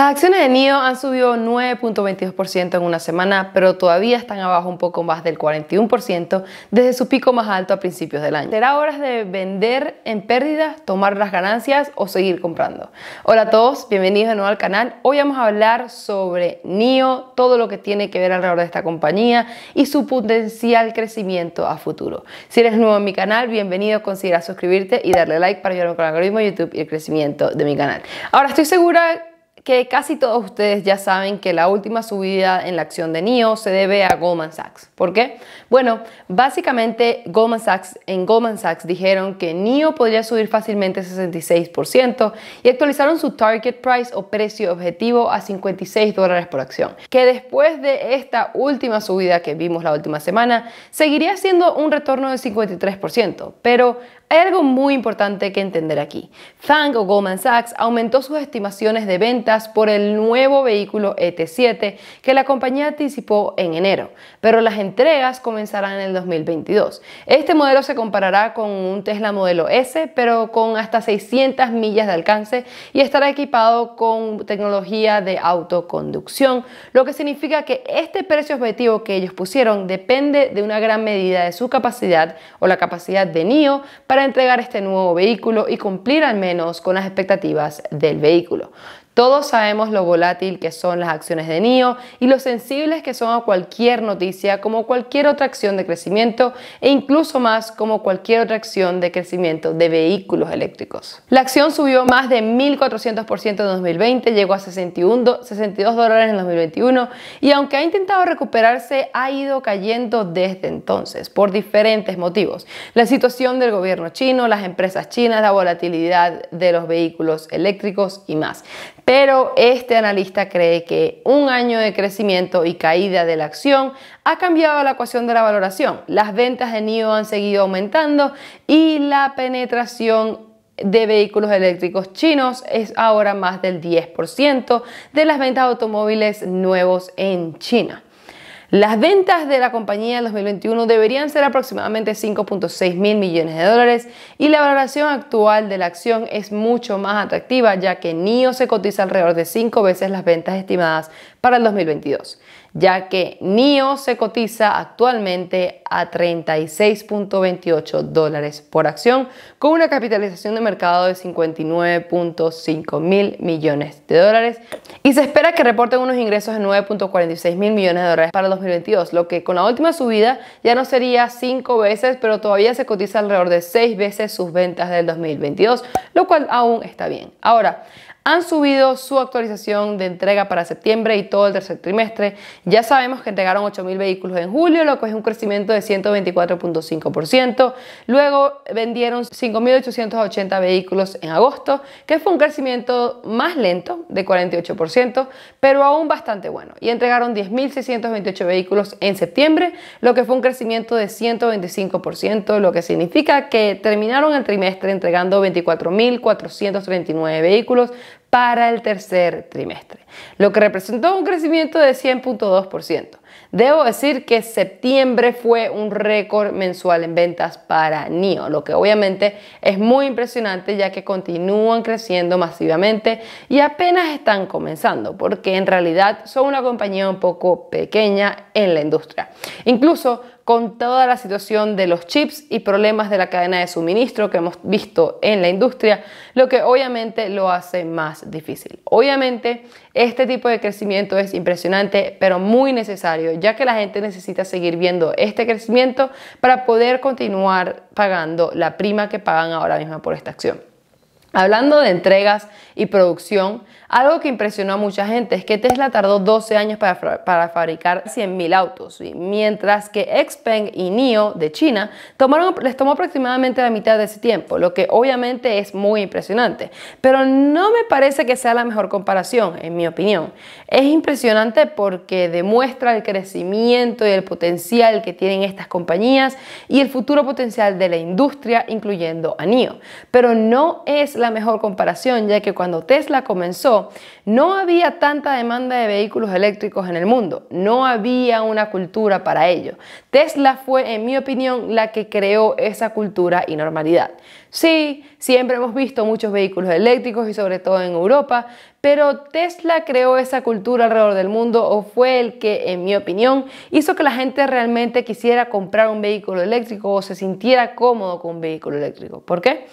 Las acciones de NIO han subido 9.22% en una semana, pero todavía están abajo un poco más del 41% desde su pico más alto a principios del año. Será hora de vender en pérdidas, tomar las ganancias o seguir comprando. Hola a todos, bienvenidos de nuevo al canal. Hoy vamos a hablar sobre NIO, todo lo que tiene que ver alrededor de esta compañía y su potencial crecimiento a futuro. Si eres nuevo en mi canal, bienvenido, considera suscribirte y darle like para ayudarme con el algoritmo YouTube y el crecimiento de mi canal. Ahora estoy segura que casi todos ustedes ya saben que la última subida en la acción de NIO se debe a Goldman Sachs. ¿Por qué? Bueno, básicamente Goldman Sachs, en Goldman Sachs dijeron que NIO podría subir fácilmente 66% y actualizaron su target price o precio objetivo a 56 dólares por acción, que después de esta última subida que vimos la última semana, seguiría siendo un retorno del 53%, pero hay algo muy importante que entender aquí. Fang o Goldman Sachs aumentó sus estimaciones de ventas por el nuevo vehículo e ET7 que la compañía anticipó en enero, pero las entregas comenzarán en el 2022. Este modelo se comparará con un Tesla modelo S, pero con hasta 600 millas de alcance y estará equipado con tecnología de autoconducción, lo que significa que este precio objetivo que ellos pusieron depende de una gran medida de su capacidad o la capacidad de NIO para entregar este nuevo vehículo y cumplir al menos con las expectativas del vehículo. Todos sabemos lo volátil que son las acciones de NIO y lo sensibles que son a cualquier noticia, como cualquier otra acción de crecimiento e incluso más como cualquier otra acción de crecimiento de vehículos eléctricos. La acción subió más de 1.400% en 2020, llegó a 61, 62 dólares en 2021 y aunque ha intentado recuperarse, ha ido cayendo desde entonces por diferentes motivos. La situación del gobierno chino, las empresas chinas, la volatilidad de los vehículos eléctricos y más pero este analista cree que un año de crecimiento y caída de la acción ha cambiado la ecuación de la valoración. Las ventas de NIO han seguido aumentando y la penetración de vehículos eléctricos chinos es ahora más del 10% de las ventas de automóviles nuevos en China. Las ventas de la compañía en 2021 deberían ser aproximadamente 5.6 mil millones de dólares y la valoración actual de la acción es mucho más atractiva ya que NIO se cotiza alrededor de 5 veces las ventas estimadas para el 2022 ya que NIO se cotiza actualmente a 36.28 dólares por acción, con una capitalización de mercado de 59.5 mil millones de dólares y se espera que reporten unos ingresos de 9.46 mil millones de dólares para 2022, lo que con la última subida ya no sería 5 veces, pero todavía se cotiza alrededor de 6 veces sus ventas del 2022, lo cual aún está bien. Ahora, han subido su actualización de entrega para septiembre y todo el tercer trimestre. Ya sabemos que entregaron 8.000 vehículos en julio, lo que es un crecimiento de 124.5%. Luego vendieron 5.880 vehículos en agosto, que fue un crecimiento más lento de 48%, pero aún bastante bueno. Y entregaron 10.628 vehículos en septiembre, lo que fue un crecimiento de 125%, lo que significa que terminaron el trimestre entregando 24.439 vehículos para el tercer trimestre, lo que representó un crecimiento de 100.2%. Debo decir que septiembre fue un récord mensual en ventas para NIO, lo que obviamente es muy impresionante ya que continúan creciendo masivamente y apenas están comenzando, porque en realidad son una compañía un poco pequeña en la industria. Incluso con toda la situación de los chips y problemas de la cadena de suministro que hemos visto en la industria, lo que obviamente lo hace más difícil. Obviamente este tipo de crecimiento es impresionante, pero muy necesario, ya que la gente necesita seguir viendo este crecimiento para poder continuar pagando la prima que pagan ahora mismo por esta acción. Hablando de entregas y producción, algo que impresionó a mucha gente es que Tesla tardó 12 años para, fabricar 100.000 autos, mientras que Xpeng y NIO de China les tomó aproximadamente la mitad de ese tiempo, lo que obviamente es muy impresionante. Pero no me parece que sea la mejor comparación, en mi opinión. Es impresionante porque demuestra el crecimiento y el potencial que tienen estas compañías y el futuro potencial de la industria, incluyendo a NIO. Pero no es la mejor comparación, ya que cuando Tesla comenzó, no había tanta demanda de vehículos eléctricos en el mundo, no había una cultura para ello. Tesla fue, en mi opinión, la que creó esa cultura y normalidad. Sí, siempre hemos visto muchos vehículos eléctricos y sobre todo en Europa, pero Tesla creó esa cultura alrededor del mundo o fue el que, en mi opinión, hizo que la gente realmente quisiera comprar un vehículo eléctrico o se sintiera cómodo con un vehículo eléctrico. ¿Por qué?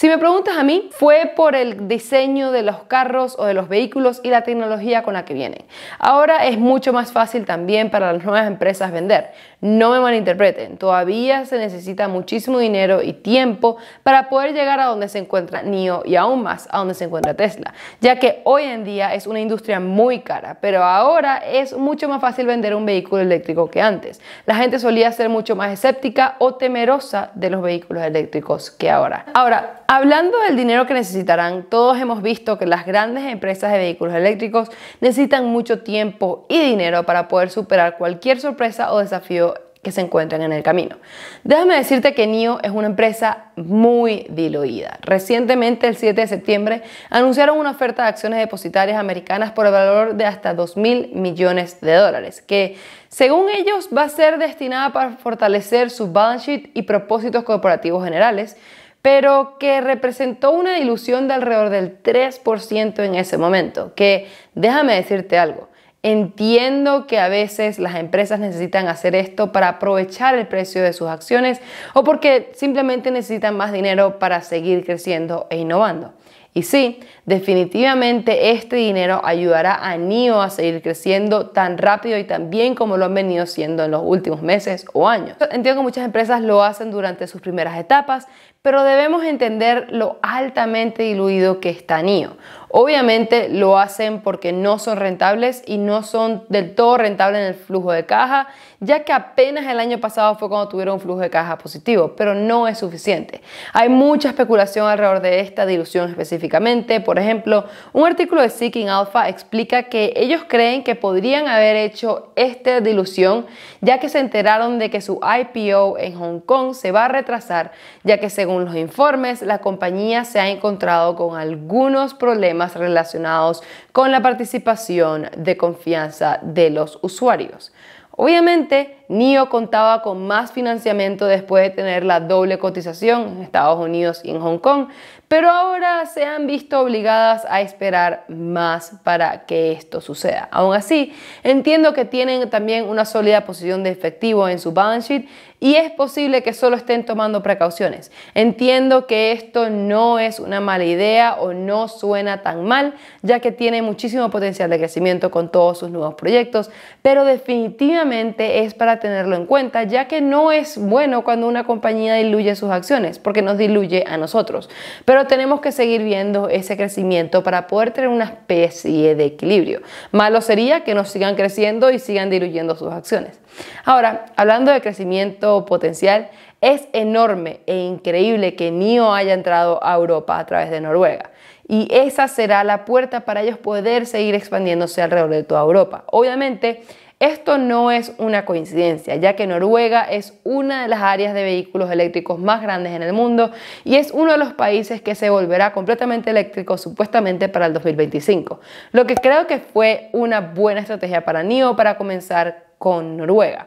Si me preguntas a mí, fue por el diseño de los carros o de los vehículos y la tecnología con la que vienen. Ahora es mucho más fácil también para las nuevas empresas vender. No me malinterpreten, todavía se necesita muchísimo dinero y tiempo para poder llegar a donde se encuentra NIO y aún más a donde se encuentra Tesla, ya que hoy en día es una industria muy cara, pero ahora es mucho más fácil vender un vehículo eléctrico que antes. La gente solía ser mucho más escéptica o temerosa de los vehículos eléctricos que ahora. Ahora, hablando del dinero que necesitarán, todos hemos visto que las grandes empresas de vehículos eléctricos necesitan mucho tiempo y dinero para poder superar cualquier sorpresa o desafío que se encuentran en el camino. Déjame decirte que NIO es una empresa muy diluida. Recientemente, el 7 de septiembre, anunciaron una oferta de acciones depositarias americanas por el valor de hasta 2 mil millones de dólares, que según ellos va a ser destinada para fortalecer su balance sheet y propósitos corporativos generales, pero que representó una dilución de alrededor del 3% en ese momento, que déjame decirte algo. Entiendo que a veces las empresas necesitan hacer esto para aprovechar el precio de sus acciones o porque simplemente necesitan más dinero para seguir creciendo e innovando. Y sí, definitivamente este dinero ayudará a NIO a seguir creciendo tan rápido y tan bien como lo han venido siendo en los últimos meses o años. Entiendo que muchas empresas lo hacen durante sus primeras etapas, pero debemos entender lo altamente diluido que está NIO. Obviamente lo hacen porque no son rentables y no son del todo rentables en el flujo de caja, ya que apenas el año pasado fue cuando tuvieron un flujo de caja positivo, pero no es suficiente. Hay mucha especulación alrededor de esta dilución específicamente. Por ejemplo, un artículo de Seeking Alpha explica que ellos creen que podrían haber hecho esta dilución ya que se enteraron de que su IPO en Hong Kong se va a retrasar, ya que según los informes la compañía se ha encontrado con algunos problemas relacionados con la participación de confianza de los usuarios. Obviamente, NIO contaba con más financiamiento después de tener la doble cotización en Estados Unidos y en Hong Kong, pero ahora se han visto obligadas a esperar más para que esto suceda. Aún así, entiendo que tienen también una sólida posición de efectivo en su balance sheet y es posible que solo estén tomando precauciones. Entiendo que esto no es una mala idea o no suena tan mal, ya que tiene muchísimo potencial de crecimiento con todos sus nuevos proyectos, pero definitivamente es para tenerlo en cuenta, ya que no es bueno cuando una compañía diluye sus acciones, porque nos diluye a nosotros. Pero tenemos que seguir viendo ese crecimiento para poder tener una especie de equilibrio. Malo sería que nos sigan creciendo y sigan diluyendo sus acciones. Ahora, hablando de crecimiento potencial, es enorme e increíble que NIO haya entrado a Europa a través de Noruega. Y esa será la puerta para ellos poder seguir expandiéndose alrededor de toda Europa. Obviamente, esto no es una coincidencia, ya que Noruega es una de las áreas de vehículos eléctricos más grandes en el mundo y es uno de los países que se volverá completamente eléctrico supuestamente para el 2025, lo que creo que fue una buena estrategia para NIO para comenzar con Noruega.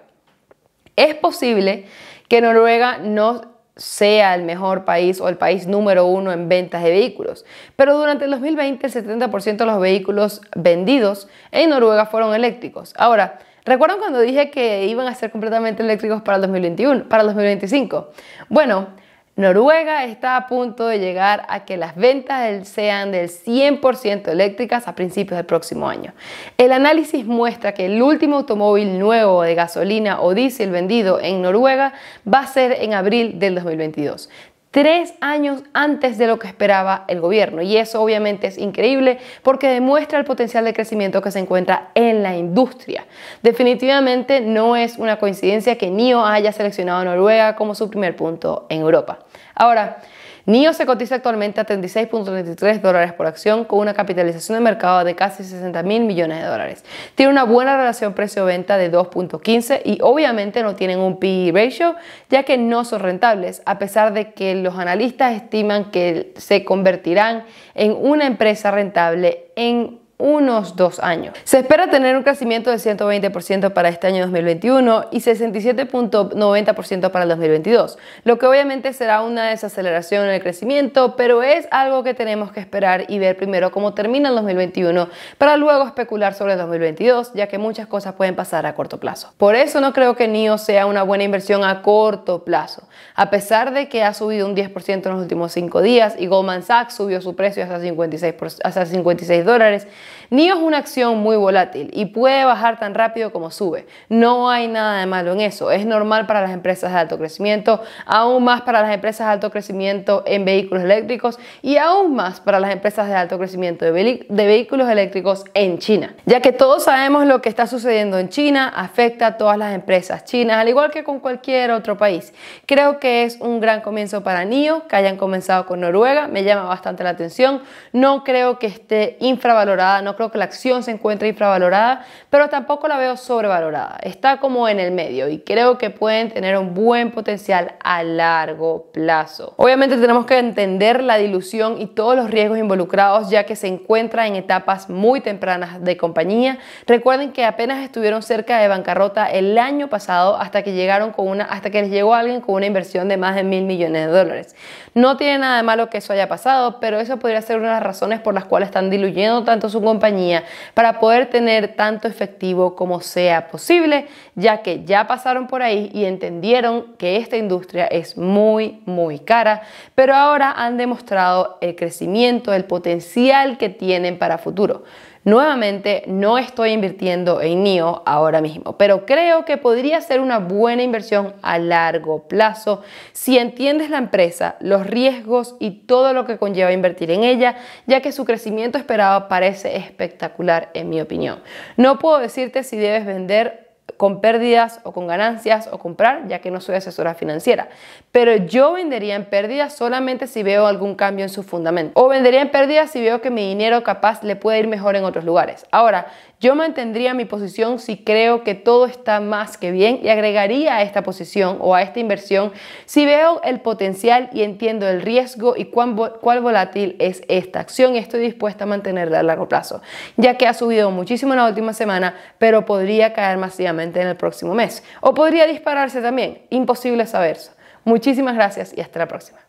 Es posible que Noruega no sea el mejor país o el país número uno en ventas de vehículos. Pero durante el 2020 el 70% de los vehículos vendidos en Noruega fueron eléctricos. Ahora, ¿recuerdan cuando dije que iban a ser completamente eléctricos para el 2021, para el 2025? Bueno, Noruega está a punto de llegar a que las ventas sean del 100% eléctricas a principios del próximo año. El análisis muestra que el último automóvil nuevo de gasolina o diésel vendido en Noruega va a ser en abril del 2022 tres años antes de lo que esperaba el gobierno. Y eso obviamente es increíble porque demuestra el potencial de crecimiento que se encuentra en la industria. Definitivamente no es una coincidencia que NIO haya seleccionado a Noruega como su primer punto en Europa. Ahora, NIO se cotiza actualmente a 36.33 dólares por acción con una capitalización de mercado de casi 60 mil millones de dólares. Tiene una buena relación precio-venta de 2.15 y obviamente no tienen un PE ratio ya que no son rentables a pesar de que los analistas estiman que se convertirán en una empresa rentable en unos dos años. Se espera tener un crecimiento de 120% para este año 2021 y 67.90% para el 2022, lo que obviamente será una desaceleración en el crecimiento, pero es algo que tenemos que esperar y ver primero cómo termina el 2021 para luego especular sobre el 2022, ya que muchas cosas pueden pasar a corto plazo. Por eso no creo que NIO sea una buena inversión a corto plazo, a pesar de que ha subido un 10% en los últimos 5 días y Goldman Sachs subió su precio hasta 56, hasta 56 dólares. NIO es una acción muy volátil y puede bajar tan rápido como sube. No hay nada de malo en eso. Es normal para las empresas de alto crecimiento, aún más para las empresas de alto crecimiento en vehículos eléctricos y aún más para las empresas de alto crecimiento de, vehículos eléctricos en China. Ya que todos sabemos lo que está sucediendo en China, afecta a todas las empresas chinas, al igual que con cualquier otro país. Creo que es un gran comienzo para NIO, que hayan comenzado con Noruega, me llama bastante la atención. No creo que esté infravalorada no creo que la acción se encuentre infravalorada, pero tampoco la veo sobrevalorada. Está como en el medio y creo que pueden tener un buen potencial a largo plazo. Obviamente tenemos que entender la dilución y todos los riesgos involucrados ya que se encuentra en etapas muy tempranas de compañía. Recuerden que apenas estuvieron cerca de bancarrota el año pasado hasta que llegaron con una hasta que les llegó alguien con una inversión de más de mil millones de dólares. No tiene nada de malo que eso haya pasado, pero eso podría ser una de las razones por las cuales están diluyendo tanto su compañía para poder tener tanto efectivo como sea posible, ya que ya pasaron por ahí y entendieron que esta industria es muy, muy cara, pero ahora han demostrado el crecimiento, el potencial que tienen para futuro. Nuevamente, no estoy invirtiendo en NIO ahora mismo, pero creo que podría ser una buena inversión a largo plazo si entiendes la empresa, los riesgos y todo lo que conlleva invertir en ella, ya que su crecimiento esperado parece espectacular en mi opinión. No puedo decirte si debes vender con pérdidas o con ganancias o comprar, ya que no soy asesora financiera. Pero yo vendería en pérdidas solamente si veo algún cambio en su fundamento. O vendería en pérdidas si veo que mi dinero capaz le puede ir mejor en otros lugares. Ahora, yo mantendría mi posición si creo que todo está más que bien y agregaría a esta posición o a esta inversión si veo el potencial y entiendo el riesgo y cuán, cuál volátil es esta acción y estoy dispuesta a mantenerla a largo plazo, ya que ha subido muchísimo en la última semana, pero podría caer masivamente en el próximo mes o podría dispararse también. Imposible saber Muchísimas gracias y hasta la próxima.